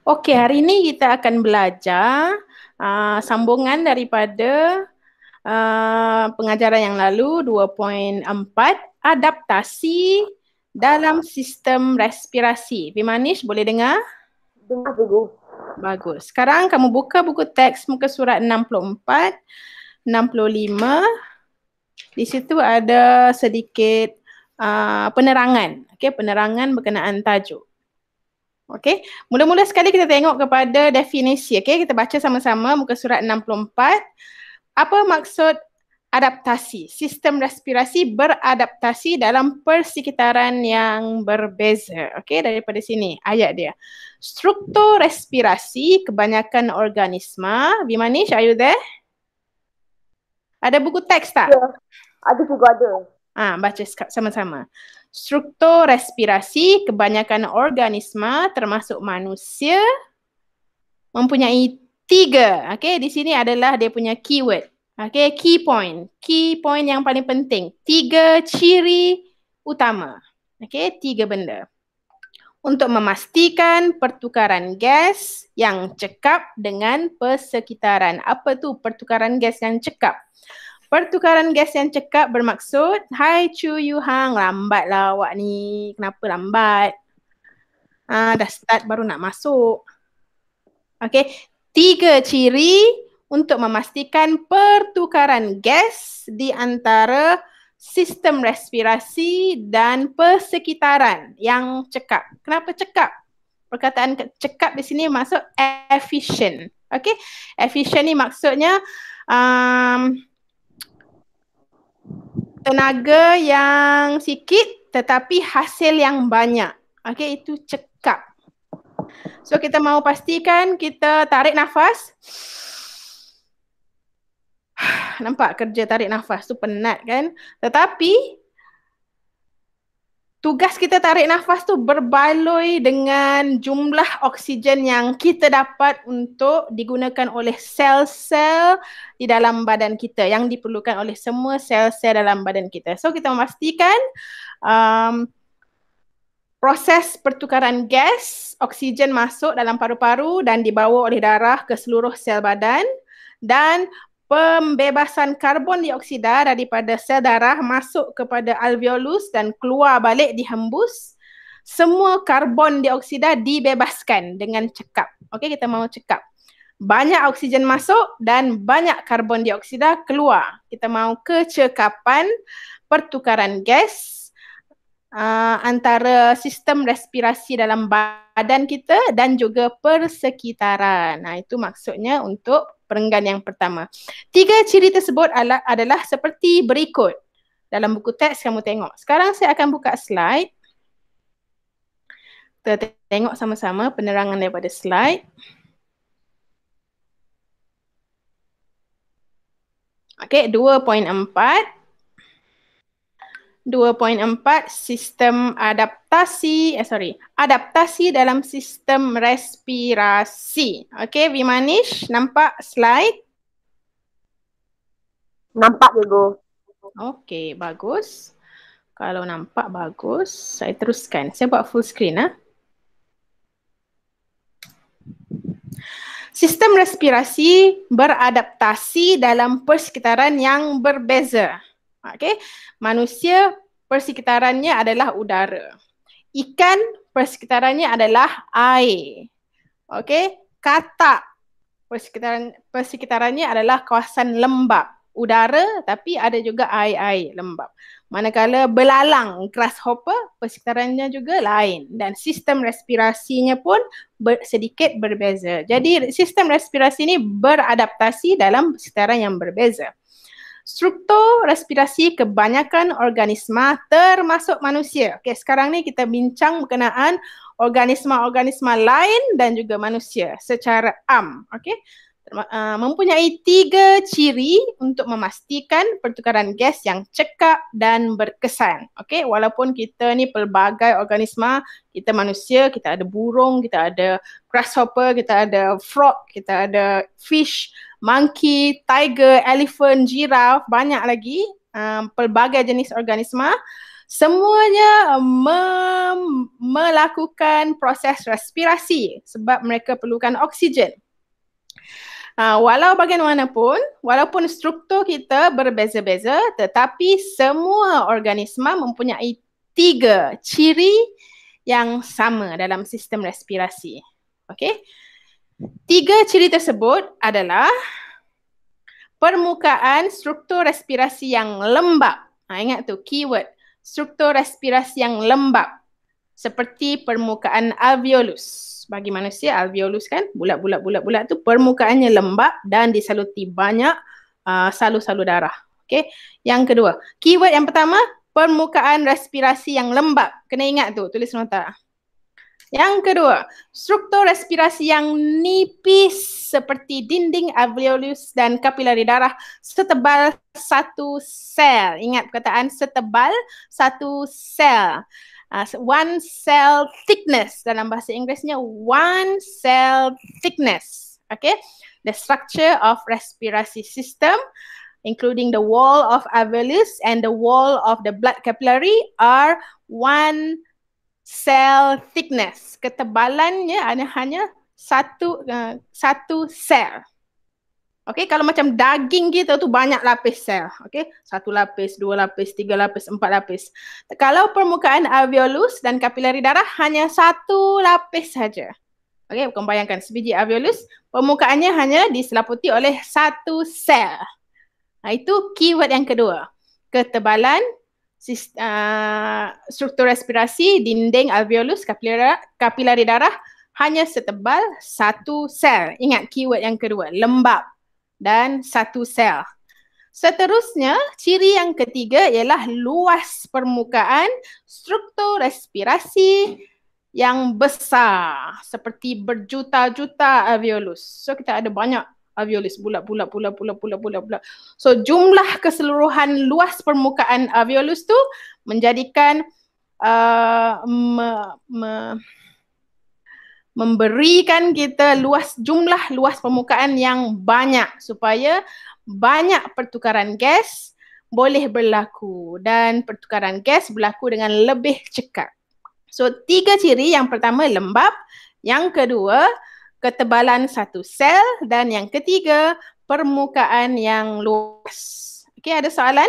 Okey, hari ini kita akan belajar uh, sambungan daripada uh, pengajaran yang lalu 2.4 adaptasi dalam sistem respirasi. Vimanish boleh dengar? Dengar guru. Bagus. Sekarang kamu buka buku teks muka surat 64 65. Di situ ada sedikit uh, penerangan. Okey, penerangan berkenaan tajuk. Okey, mula-mula sekali kita tengok kepada definisi. Okey, kita baca sama-sama muka surat 64. Apa maksud adaptasi? Sistem respirasi beradaptasi dalam persekitaran yang berbeza. Okey, daripada sini ayat dia. Struktur respirasi kebanyakan organisma. Vimanish, are you there? Ada buku teks tak? Ya, ada juga ada. Ah, baca sama-sama struktur respirasi kebanyakan organisma termasuk manusia mempunyai tiga. Okay, di sini adalah dia punya keyword. Okay, key point. Key point yang paling penting. Tiga ciri utama. Okay, tiga benda. Untuk memastikan pertukaran gas yang cekap dengan persekitaran. Apa tu pertukaran gas yang cekap? Pertukaran gas yang cekap bermaksud Hai Chu Yu Hang, lambatlah awak ni. Kenapa lambat? Ah, dah start baru nak masuk. Okay, tiga ciri untuk memastikan pertukaran gas di antara sistem respirasi dan persekitaran yang cekap. Kenapa cekap? Perkataan cekap di sini maksud efficient. Okay, efficient ni maksudnya um, tenaga yang sikit tetapi hasil yang banyak. Okey, itu cekap. So kita mau pastikan kita tarik nafas. Nampak kerja tarik nafas tu penat kan? Tetapi tugas kita tarik nafas tu berbaloi dengan jumlah oksigen yang kita dapat untuk digunakan oleh sel-sel di dalam badan kita yang diperlukan oleh semua sel-sel dalam badan kita. So kita memastikan um, proses pertukaran gas, oksigen masuk dalam paru-paru dan dibawa oleh darah ke seluruh sel badan dan pembebasan karbon dioksida daripada sel darah masuk kepada alveolus dan keluar balik dihembus semua karbon dioksida dibebaskan dengan cekap. Okey, kita mahu cekap. Banyak oksigen masuk dan banyak karbon dioksida keluar. Kita mahu kecekapan pertukaran gas uh, antara sistem respirasi dalam badan kita dan juga persekitaran. Nah, itu maksudnya untuk perenggan yang pertama. Tiga ciri tersebut ala, adalah seperti berikut. Dalam buku teks kamu tengok. Sekarang saya akan buka slide. Kita tengok sama-sama penerangan daripada slide. Okey, 2.4 2.4 sistem adaptasi eh sorry adaptasi dalam sistem respirasi. Okey, Vimanish nampak slide? Nampak cikgu. Okey, bagus. Kalau nampak bagus, saya teruskan. Saya buat full screen ah. Sistem respirasi beradaptasi dalam persekitaran yang berbeza. Okey, manusia persekitarannya adalah udara. Ikan persekitarannya adalah air. Okey, katak persekitaran persekitarannya adalah kawasan lembap, udara tapi ada juga air-air lembap. Manakala belalang grasshopper persekitarannya juga lain dan sistem respirasinya pun ber, sedikit berbeza. Jadi sistem respirasi ini beradaptasi dalam persekitaran yang berbeza. Struktur respirasi kebanyakan organisma termasuk manusia. Okey, sekarang ni kita bincang berkenaan organisma-organisma lain dan juga manusia secara am. Okey. Uh, mempunyai tiga ciri untuk memastikan pertukaran gas yang cekap dan berkesan. Okey, walaupun kita ni pelbagai organisma, kita manusia, kita ada burung, kita ada grasshopper, kita ada frog, kita ada fish, monkey, tiger, elephant, giraf, banyak lagi um, pelbagai jenis organisma semuanya mem- melakukan proses respirasi sebab mereka perlukan oksigen. Uh, walau bagaimanapun, walaupun struktur kita berbeza-beza tetapi semua organisma mempunyai tiga ciri yang sama dalam sistem respirasi. Okey. Tiga ciri tersebut adalah permukaan struktur respirasi yang lembap. Ha, ingat tu keyword struktur respirasi yang lembap seperti permukaan alveolus. Bagi manusia alveolus kan bulat-bulat bulat-bulat tu permukaannya lembap dan disaluti banyak salu salur uh, darah. Okey. Yang kedua, keyword yang pertama permukaan respirasi yang lembap. Kena ingat tu, tulis nota. Yang kedua, struktur respirasi yang nipis seperti dinding alveolus dan kapilari darah setebal satu sel. Ingat perkataan setebal satu sel. Uh, one cell thickness dalam bahasa Inggerisnya one cell thickness. Okay, the structure of respiratory system including the wall of alveolus and the wall of the blood capillary are one cell thickness. Ketebalannya hanya hanya satu uh, satu sel. Okey, kalau macam daging kita tu banyak lapis sel. Okey, satu lapis, dua lapis, tiga lapis, empat lapis. Kalau permukaan alveolus dan kapilari darah hanya satu lapis saja. Okey, bukan bayangkan sebiji alveolus, permukaannya hanya diselaputi oleh satu sel. Nah, itu keyword yang kedua. Ketebalan Ah, struktur respirasi dinding alveolus kapilara, kapilari darah hanya setebal satu sel. Ingat keyword yang kedua, lembab dan satu sel. Seterusnya, ciri yang ketiga ialah luas permukaan struktur respirasi yang besar seperti berjuta-juta alveolus. So kita ada banyak alveolus bulat bulat bulat bulat bulat bulat bulat. So jumlah keseluruhan luas permukaan alveolus tu menjadikan uh, me, me, memberikan kita luas jumlah luas permukaan yang banyak supaya banyak pertukaran gas boleh berlaku dan pertukaran gas berlaku dengan lebih cekap. So tiga ciri yang pertama lembap, yang kedua ketebalan satu sel dan yang ketiga permukaan yang luas. Okey ada soalan?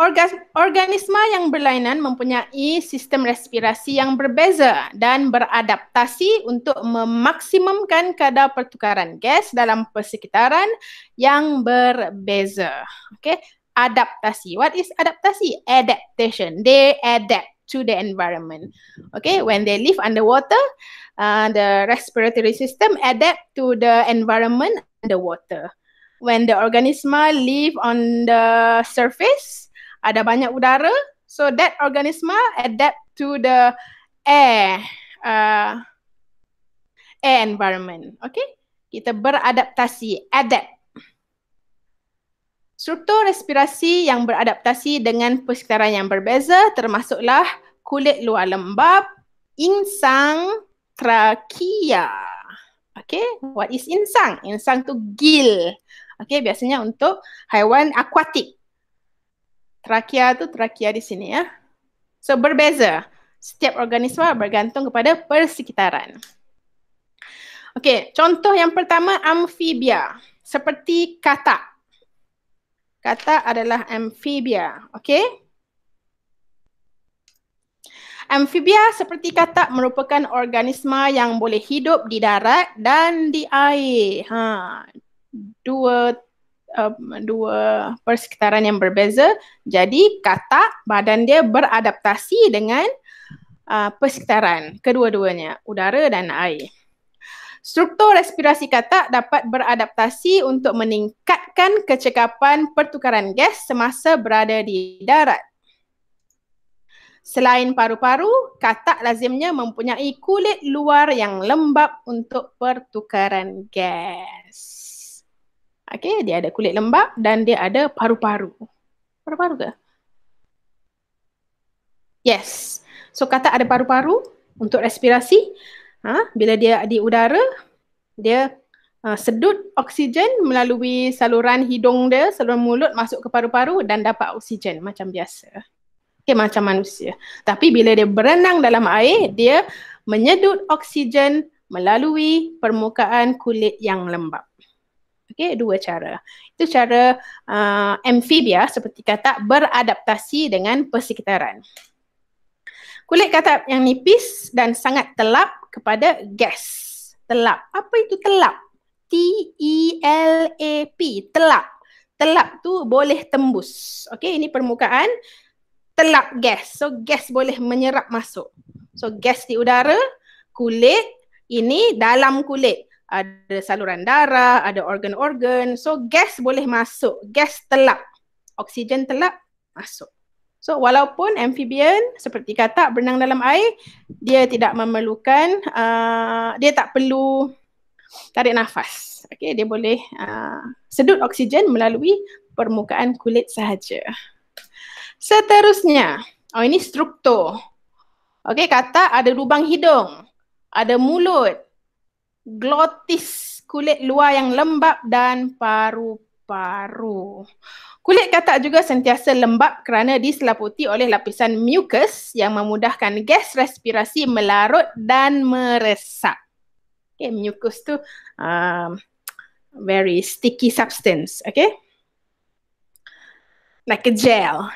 Organ, organisma yang berlainan mempunyai sistem respirasi yang berbeza dan beradaptasi untuk memaksimumkan kadar pertukaran gas dalam persekitaran yang berbeza. Okay, adaptasi. What is adaptasi? Adaptation. They adapt to the environment. Okay, when they live underwater, uh, the respiratory system adapt to the environment underwater. When the organisma live on the surface, ada banyak udara, so that organisma adapt to the air, uh, air environment. Okay, kita beradaptasi, adapt. Struktur respirasi yang beradaptasi dengan persekitaran yang berbeza termasuklah kulit luar lembab, insang, trakea. Okay, what is insang? Insang tu gill. Okay, biasanya untuk haiwan akuatik. Trakea tu trakea di sini ya. So berbeza. Setiap organisma bergantung kepada persekitaran. Okay, contoh yang pertama amfibia. Seperti katak kata adalah amphibia. Okay? Amphibia seperti kata merupakan organisma yang boleh hidup di darat dan di air. Ha. Dua um, dua persekitaran yang berbeza. Jadi kata badan dia beradaptasi dengan uh, persekitaran kedua-duanya, udara dan air. Struktur respirasi katak dapat beradaptasi untuk meningkatkan kecekapan pertukaran gas semasa berada di darat. Selain paru-paru, katak lazimnya mempunyai kulit luar yang lembap untuk pertukaran gas. Okey, dia ada kulit lembap dan dia ada paru-paru. Paru-paru ke? Yes. So katak ada paru-paru untuk respirasi ha, bila dia di udara dia uh, sedut oksigen melalui saluran hidung dia, saluran mulut masuk ke paru-paru dan dapat oksigen macam biasa. Okey macam manusia. Tapi bila dia berenang dalam air, dia menyedut oksigen melalui permukaan kulit yang lembap. Okey, dua cara. Itu cara uh, amfibia seperti kata beradaptasi dengan persekitaran. Kulit katak yang nipis dan sangat telap kepada gas. Telap. Apa itu telap? T-E-L-A-P. Telap. Telap tu boleh tembus. Okey, ini permukaan. Telap gas. So, gas boleh menyerap masuk. So, gas di udara, kulit, ini dalam kulit. Ada saluran darah, ada organ-organ. So, gas boleh masuk. Gas telap. Oksigen telap, masuk. So walaupun amphibian seperti katak berenang dalam air, dia tidak memerlukan uh, dia tak perlu tarik nafas. okay dia boleh uh, sedut oksigen melalui permukaan kulit sahaja. Seterusnya, oh ini struktur. okay katak ada lubang hidung, ada mulut, glotis, kulit luar yang lembap dan paru-paru. Kulit katak juga sentiasa lembap kerana diselaputi oleh lapisan mucus yang memudahkan gas respirasi melarut dan meresap. Okay, mucus tu um, very sticky substance, okay? Like a gel.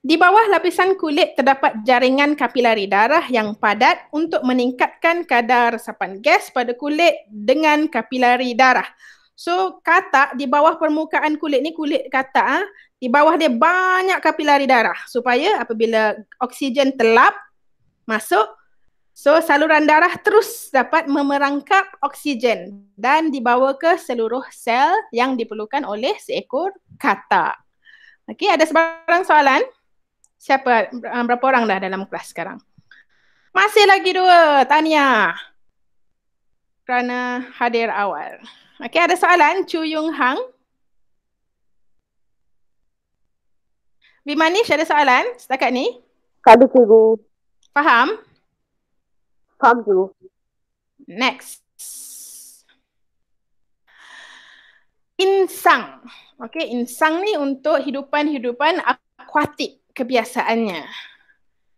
Di bawah lapisan kulit terdapat jaringan kapilari darah yang padat untuk meningkatkan kadar resapan gas pada kulit dengan kapilari darah. So katak di bawah permukaan kulit ni kulit katak ah di bawah dia banyak kapilari darah supaya apabila oksigen telap masuk so saluran darah terus dapat memerangkap oksigen dan dibawa ke seluruh sel yang diperlukan oleh seekor katak. Okey ada sebarang soalan? Siapa ah, berapa orang dah dalam kelas sekarang? Masih lagi dua, Tania. Kerana hadir awal. Okay ada soalan Chu Yung Hang? Bimanish ada soalan setakat ni? Tak ada cikgu. Faham? Faham cikgu. Next. Insang. Okay, insang ni untuk hidupan-hidupan akuatik kebiasaannya.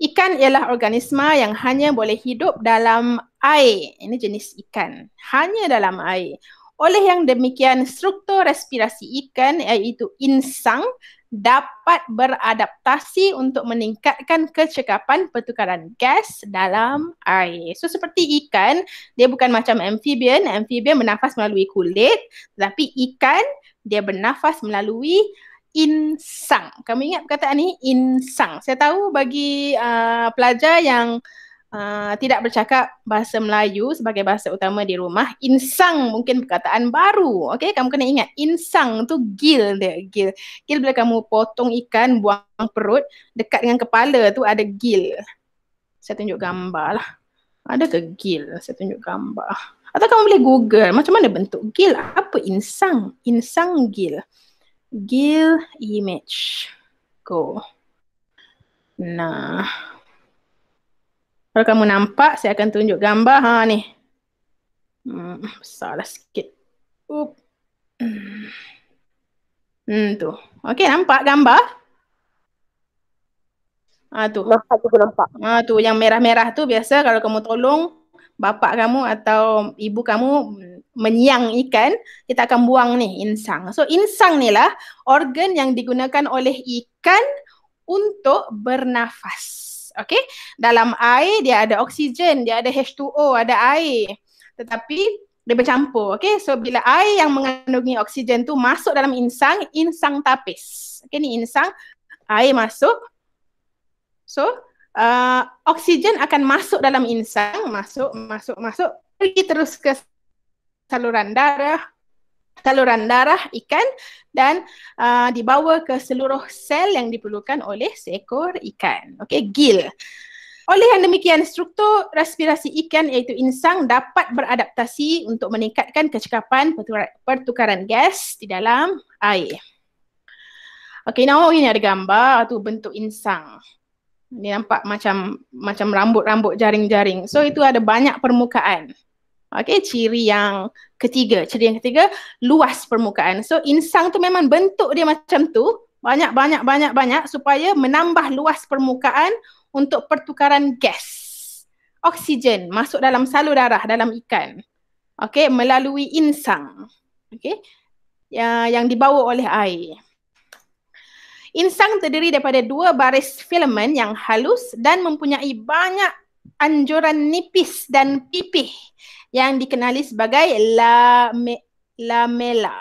Ikan ialah organisma yang hanya boleh hidup dalam air. Ini jenis ikan. Hanya dalam air. Oleh yang demikian, struktur respirasi ikan iaitu insang dapat beradaptasi untuk meningkatkan kecekapan pertukaran gas dalam air. So seperti ikan, dia bukan macam amphibian. Amphibian bernafas melalui kulit, tapi ikan dia bernafas melalui insang. Kamu ingat perkataan ni insang. Saya tahu bagi uh, pelajar yang Uh, tidak bercakap bahasa Melayu sebagai bahasa utama di rumah insang mungkin perkataan baru okey kamu kena ingat insang tu gil dia gil gil bila kamu potong ikan buang perut dekat dengan kepala tu ada gil saya tunjuk gambar lah ada ke gil saya tunjuk gambar atau kamu boleh google macam mana bentuk gil apa insang insang gil gil image go nah kalau kamu nampak, saya akan tunjuk gambar. Ha ni. Hmm, besarlah sikit. Up. Hmm, tu. Okey, nampak gambar? Ha tu. Nampak tu nampak. Ha tu yang merah-merah tu biasa kalau kamu tolong bapak kamu atau ibu kamu menyiang ikan, kita akan buang ni insang. So insang ni lah organ yang digunakan oleh ikan untuk bernafas. Okay. Dalam air dia ada oksigen, dia ada H2O, ada air. Tetapi dia bercampur. Okay. So bila air yang mengandungi oksigen tu masuk dalam insang, insang tapis. Okay. Ni insang. Air masuk. So uh, oksigen akan masuk dalam insang. Masuk, masuk, masuk. Pergi terus ke saluran darah, saluran darah ikan dan uh, dibawa ke seluruh sel yang diperlukan oleh seekor ikan. Okey, gill. Oleh yang demikian, struktur respirasi ikan iaitu insang dapat beradaptasi untuk meningkatkan kecekapan pertukaran gas di dalam air. Okey, now ini ada gambar tu bentuk insang. Ini nampak macam macam rambut-rambut jaring-jaring. So itu ada banyak permukaan. Okay, ciri yang ketiga. Ciri yang ketiga, luas permukaan. So, insang tu memang bentuk dia macam tu. Banyak-banyak-banyak-banyak supaya menambah luas permukaan untuk pertukaran gas. Oksigen masuk dalam salur darah, dalam ikan. Okay, melalui insang. Okay, yang, yang dibawa oleh air. Insang terdiri daripada dua baris filamen yang halus dan mempunyai banyak anjuran nipis dan pipih yang dikenali sebagai lame, lamela.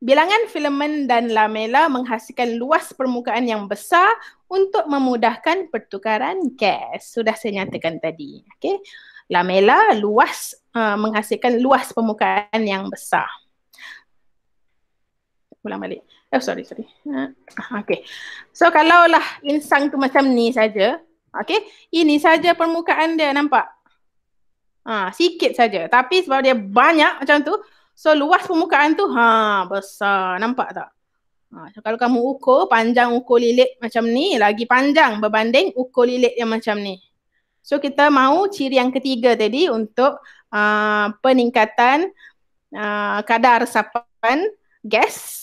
Bilangan filamen dan lamela menghasilkan luas permukaan yang besar untuk memudahkan pertukaran gas. Sudah saya nyatakan tadi. Okay. Lamela luas uh, menghasilkan luas permukaan yang besar. Ulang balik. Oh sorry, sorry. Uh, okay. So kalaulah insang tu macam ni saja. Okay. Ini saja permukaan dia nampak. Ha, sikit saja. Tapi sebab dia banyak macam tu, so luas permukaan tu ha besar. Nampak tak? Ha, so kalau kamu ukur panjang ukur lilit macam ni lagi panjang berbanding ukur lilit yang macam ni. So kita mahu ciri yang ketiga tadi untuk uh, peningkatan uh, kadar resapan gas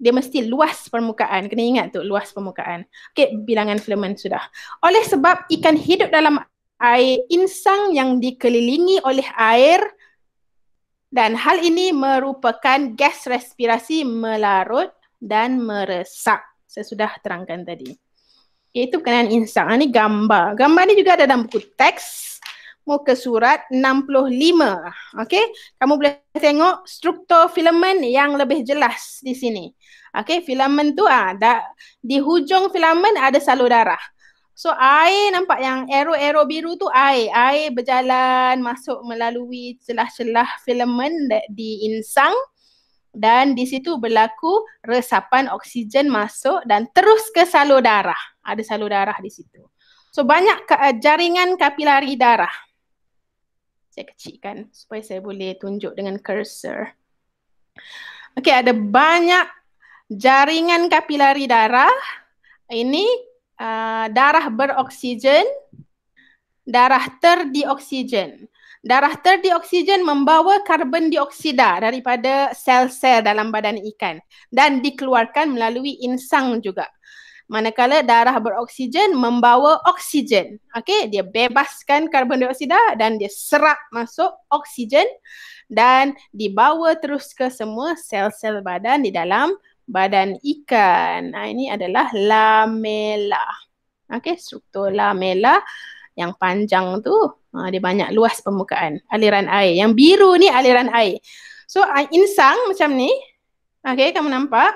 dia mesti luas permukaan. Kena ingat tu luas permukaan. Okey, bilangan filament sudah. Oleh sebab ikan hidup dalam air insang yang dikelilingi oleh air dan hal ini merupakan gas respirasi melarut dan meresap. Saya sudah terangkan tadi. Itu berkenaan insang. Ini gambar. Gambar ini juga ada dalam buku teks. Muka surat 65. Okey. Kamu boleh tengok struktur filamen yang lebih jelas di sini. Okey. Filamen tu ah, di hujung filamen ada salur darah. So air nampak yang aero-aero biru tu air. Air berjalan masuk melalui celah-celah filamen di insang dan di situ berlaku resapan oksigen masuk dan terus ke salur darah. Ada salur darah di situ. So banyak ke, uh, jaringan kapilari darah. Saya kecilkan supaya saya boleh tunjuk dengan cursor. Okey ada banyak jaringan kapilari darah. Ini uh, darah beroksigen, darah terdioksigen. Darah terdioksigen membawa karbon dioksida daripada sel-sel dalam badan ikan dan dikeluarkan melalui insang juga. Manakala darah beroksigen membawa oksigen. Okey, dia bebaskan karbon dioksida dan dia serap masuk oksigen dan dibawa terus ke semua sel-sel badan di dalam badan ikan. Nah, ini adalah lamela. Okey, struktur lamela yang panjang tu uh, dia banyak luas permukaan aliran air. Yang biru ni aliran air. So insang macam ni. Okey, kamu nampak?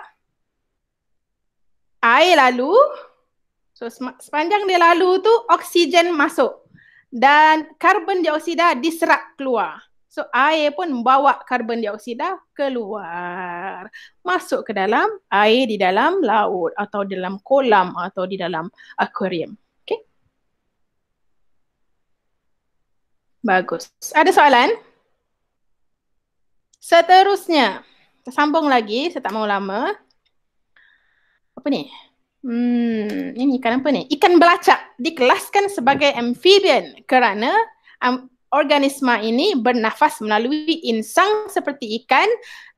Air lalu so sepanjang dia lalu tu oksigen masuk dan karbon dioksida diserap keluar. So air pun membawa karbon dioksida keluar. Masuk ke dalam air di dalam laut atau di dalam kolam atau di dalam akuarium. Okay. Bagus. Ada soalan? Seterusnya, kita sambung lagi, saya tak mau lama. Apa ni? Hmm, ini ikan apa ni? Ikan belacak dikelaskan sebagai amphibian kerana organisma ini bernafas melalui insang seperti ikan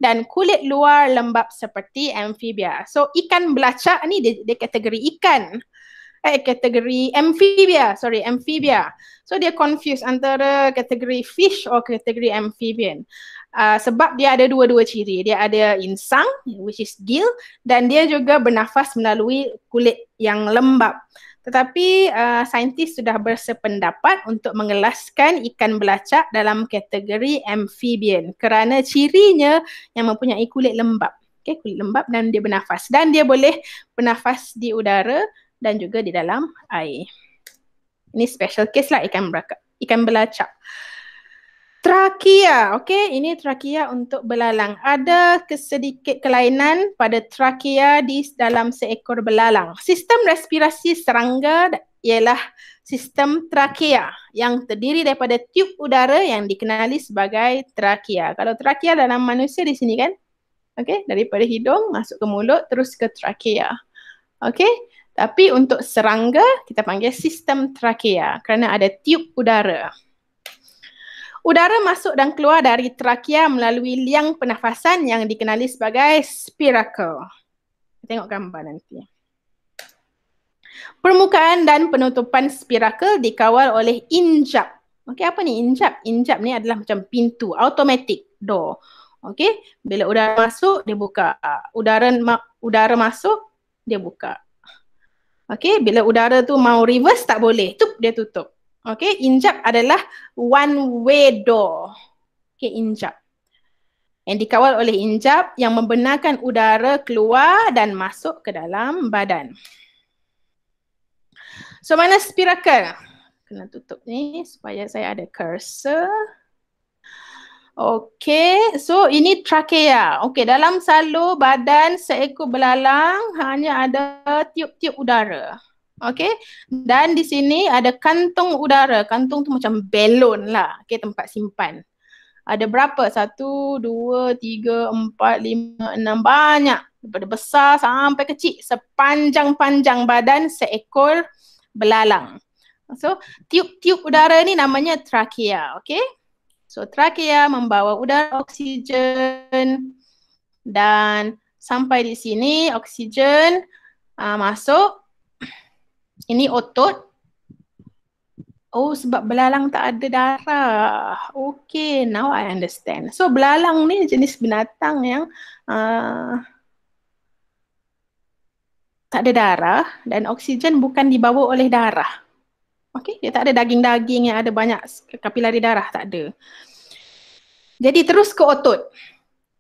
dan kulit luar lembap seperti amfibia. So ikan belacak ni dia, dia kategori ikan. Eh kategori amfibia, sorry amfibia. So dia confuse antara kategori fish or kategori amphibian. Uh, sebab dia ada dua-dua ciri. Dia ada insang which is gill dan dia juga bernafas melalui kulit yang lembap. Tetapi uh, saintis sudah bersependapat untuk mengelaskan ikan belacak dalam kategori amphibian kerana cirinya yang mempunyai kulit lembap. Okay, kulit lembap dan dia bernafas. Dan dia boleh bernafas di udara dan juga di dalam air. Ini special case lah ikan belacak. Ikan belacak. Trakia, okey. Ini trakia untuk belalang. Ada kesedikit kelainan pada trakia di dalam seekor belalang. Sistem respirasi serangga ialah sistem trakia yang terdiri daripada tiub udara yang dikenali sebagai trakia. Kalau trakia dalam manusia di sini kan, okey, daripada hidung masuk ke mulut terus ke trakia. Okey. Tapi untuk serangga kita panggil sistem trakia kerana ada tiub udara. Udara masuk dan keluar dari trakea melalui liang pernafasan yang dikenali sebagai spiracle. Tengok gambar nanti. Permukaan dan penutupan spiracle dikawal oleh injap. Okey, apa ni injap? Injap ni adalah macam pintu, automatic door. Okey, bila udara masuk, dia buka. Udara ma- udara masuk, dia buka. Okey, bila udara tu mau reverse tak boleh. Tup, dia tutup. Okay, injap adalah one way door. Okay, injap. Yang dikawal oleh injap yang membenarkan udara keluar dan masuk ke dalam badan. So, mana spiracle? Kena tutup ni supaya saya ada cursor. Okay, so ini trachea. Okay, dalam salur badan seekor belalang hanya ada tiup-tiup udara. Okay. Dan di sini ada kantung udara. Kantung tu macam balon lah. Okay, tempat simpan. Ada berapa? Satu, dua, tiga, empat, lima, enam. Banyak. Daripada besar sampai kecil. Sepanjang-panjang badan seekor belalang. So, tiup-tiup udara ni namanya trachea. Okay. So, trachea membawa udara oksigen dan sampai di sini oksigen uh, masuk ini otot. Oh sebab belalang tak ada darah. Okay now I understand. So belalang ni jenis binatang yang uh, tak ada darah dan oksigen bukan dibawa oleh darah. Okay dia tak ada daging-daging yang ada banyak kapilari darah tak ada. Jadi terus ke otot.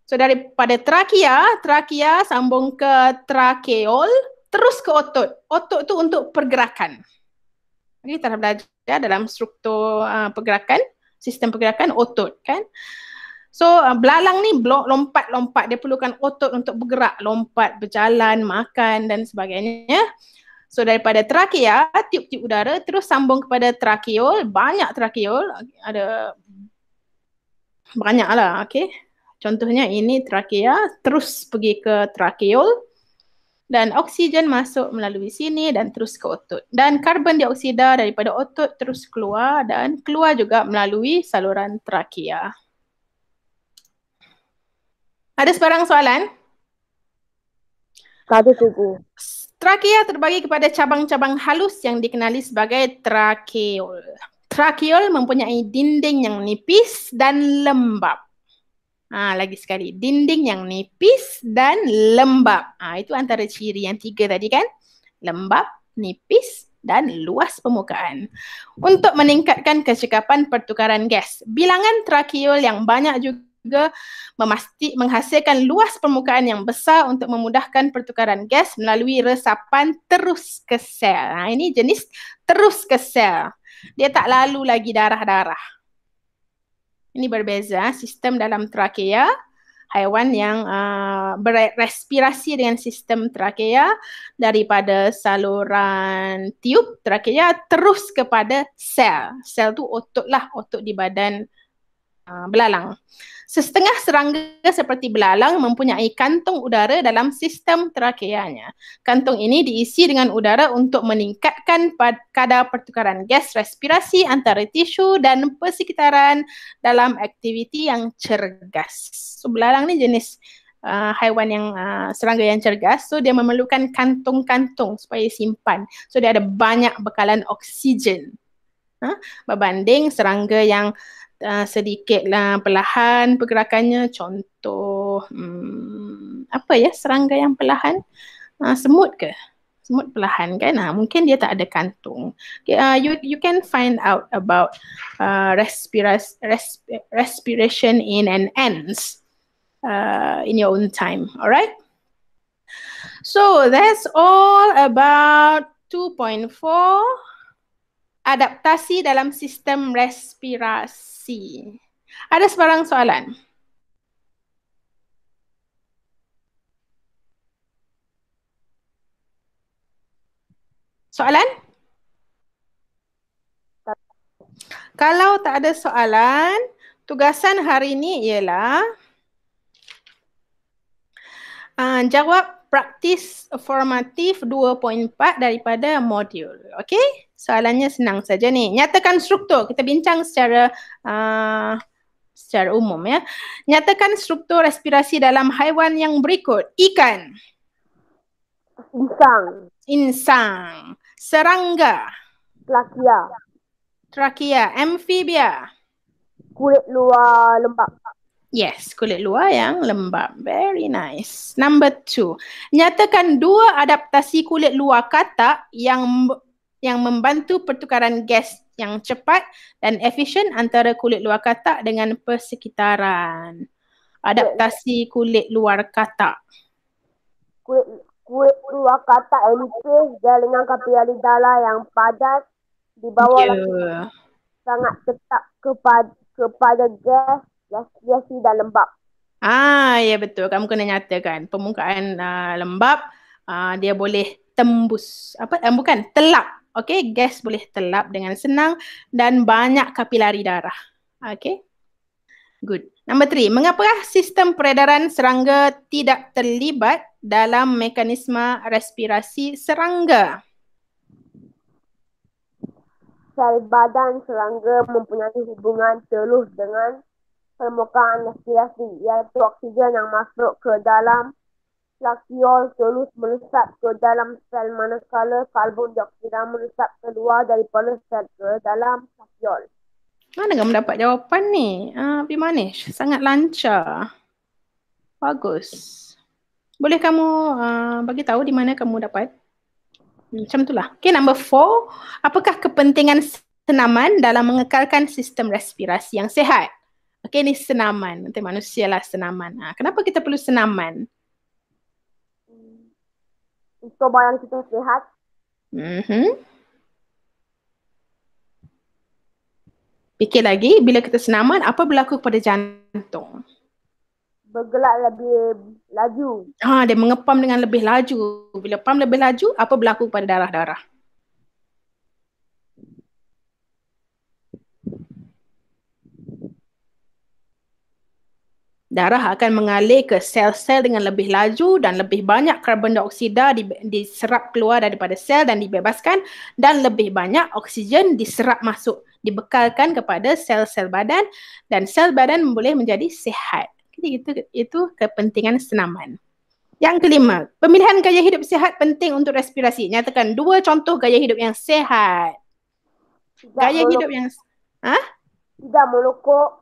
So daripada trakea, trakea sambung ke tracheol, terus ke otot. Otot tu untuk pergerakan. Ini kita belajar dalam struktur uh, pergerakan, sistem pergerakan otot kan. So uh, belalang ni blok lompat-lompat dia perlukan otot untuk bergerak, lompat, berjalan, makan dan sebagainya. So daripada trakea, tiup-tiup udara terus sambung kepada trakeol, banyak trakeol, ada banyaklah, okey. Contohnya ini trakea terus pergi ke trakeol dan oksigen masuk melalui sini dan terus ke otot. Dan karbon dioksida daripada otot terus keluar dan keluar juga melalui saluran trakea. Ada sebarang soalan? Tak ada cikgu. Trakea terbagi kepada cabang-cabang halus yang dikenali sebagai trakeol. Trakeol mempunyai dinding yang nipis dan lembap. Ha, lagi sekali, dinding yang nipis dan lembap. Ha, itu antara ciri yang tiga tadi kan? lembap, nipis dan luas permukaan. Untuk meningkatkan kecekapan pertukaran gas, bilangan trakeol yang banyak juga memasti menghasilkan luas permukaan yang besar untuk memudahkan pertukaran gas melalui resapan terus ke sel. Ha, ini jenis terus ke sel. Dia tak lalu lagi darah-darah. Ini berbeza eh, sistem dalam trakea haiwan yang uh, ah, berrespirasi dengan sistem trakea daripada saluran tiup trakea terus kepada sel. Sel tu otot lah, otot di badan Ah, belalang. Sesetengah serangga seperti belalang mempunyai kantung udara dalam sistem trakeanya. Kantung ini diisi dengan udara untuk meningkatkan kadar pertukaran gas respirasi antara tisu dan persekitaran dalam aktiviti yang cergas. So, belalang ni jenis uh, haiwan yang uh, serangga yang cergas. So dia memerlukan kantung-kantung supaya simpan. So dia ada banyak bekalan oksigen. Huh? Berbanding serangga yang uh, uh, sedikitlah perlahan pergerakannya. Contoh hmm, apa ya serangga yang perlahan? Uh, semut ke? Semut perlahan kan? Uh, mungkin dia tak ada kantung. Okay, uh, you you can find out about uh, respira- resp- respiration in an ants uh, in your own time. Alright? So that's all about 2.4 adaptasi dalam sistem respirasi see. Ada sebarang soalan? Soalan? Kalau tak ada soalan, tugasan hari ini ialah uh, jawab Praktis formatif 2.4 daripada modul. Okey? Soalannya senang saja ni. Nyatakan struktur. Kita bincang secara uh, secara umum ya. Nyatakan struktur respirasi dalam haiwan yang berikut. Ikan. Insang. Insang. Serangga. trakia, trakia, Amphibia. Kulit luar lembab. Yes, kulit luar yang lembap, Very nice. Number two, nyatakan dua adaptasi kulit luar katak yang yang membantu pertukaran gas yang cepat dan efisien antara kulit luar katak dengan persekitaran. Adaptasi kulit luar katak. Kulit, kulit luar katak elipis jaringan kapilari dalam yang padat di bawah yeah. sangat tetap kepada kepada gas yang yang si dah lembap. Ah, ya betul. Kamu kena nyatakan permukaan uh, lembab uh, dia boleh tembus apa eh, bukan telap. Okey, gas boleh telap dengan senang dan banyak kapilari darah. Okey. Good. Nombor three, mengapakah sistem peredaran serangga tidak terlibat dalam mekanisme respirasi serangga? Sel badan serangga mempunyai hubungan telus dengan permukaan respirasi iaitu oksigen yang masuk ke dalam plakiol terus melesat ke dalam sel manakala karbon dioksida melesat keluar daripada sel ke dalam plakiol. Mana kamu dapat jawapan ni? Ah, uh, Bimanesh, sangat lancar. Bagus. Boleh kamu uh, bagi tahu di mana kamu dapat? Macam itulah. Okay, number four. Apakah kepentingan senaman dalam mengekalkan sistem respirasi yang sehat? Okay, ni senaman. Nanti manusia lah senaman. Ha, kenapa kita perlu senaman? Itu barang kita sehat. Mm-hmm. Fikir lagi, bila kita senaman, apa berlaku pada jantung? Bergelak lebih laju. Ha, dia mengepam dengan lebih laju. Bila pam lebih laju, apa berlaku pada darah-darah? darah akan mengalir ke sel-sel dengan lebih laju dan lebih banyak karbon dioksida diserap keluar daripada sel dan dibebaskan dan lebih banyak oksigen diserap masuk dibekalkan kepada sel-sel badan dan sel badan boleh menjadi sihat. Jadi itu itu kepentingan senaman. Yang kelima, pemilihan gaya hidup sihat penting untuk respirasi. Nyatakan dua contoh gaya hidup yang sihat. gaya hidup yang ha? Tidak merokok.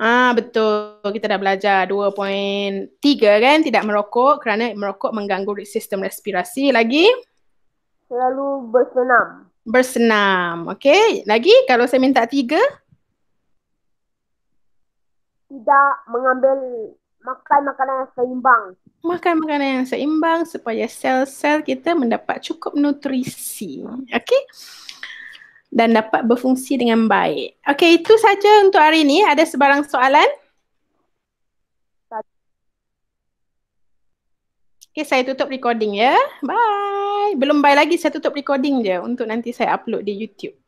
Ah betul kita dah belajar 2.3 kan tidak merokok kerana merokok mengganggu sistem respirasi lagi selalu bersenam bersenam okey lagi kalau saya minta tiga tidak mengambil makan makanan yang seimbang makan makanan yang seimbang supaya sel-sel kita mendapat cukup nutrisi okey dan dapat berfungsi dengan baik. Okey, itu saja untuk hari ini. Ada sebarang soalan? Okey, saya tutup recording ya. Bye. Belum bye lagi, saya tutup recording je untuk nanti saya upload di YouTube.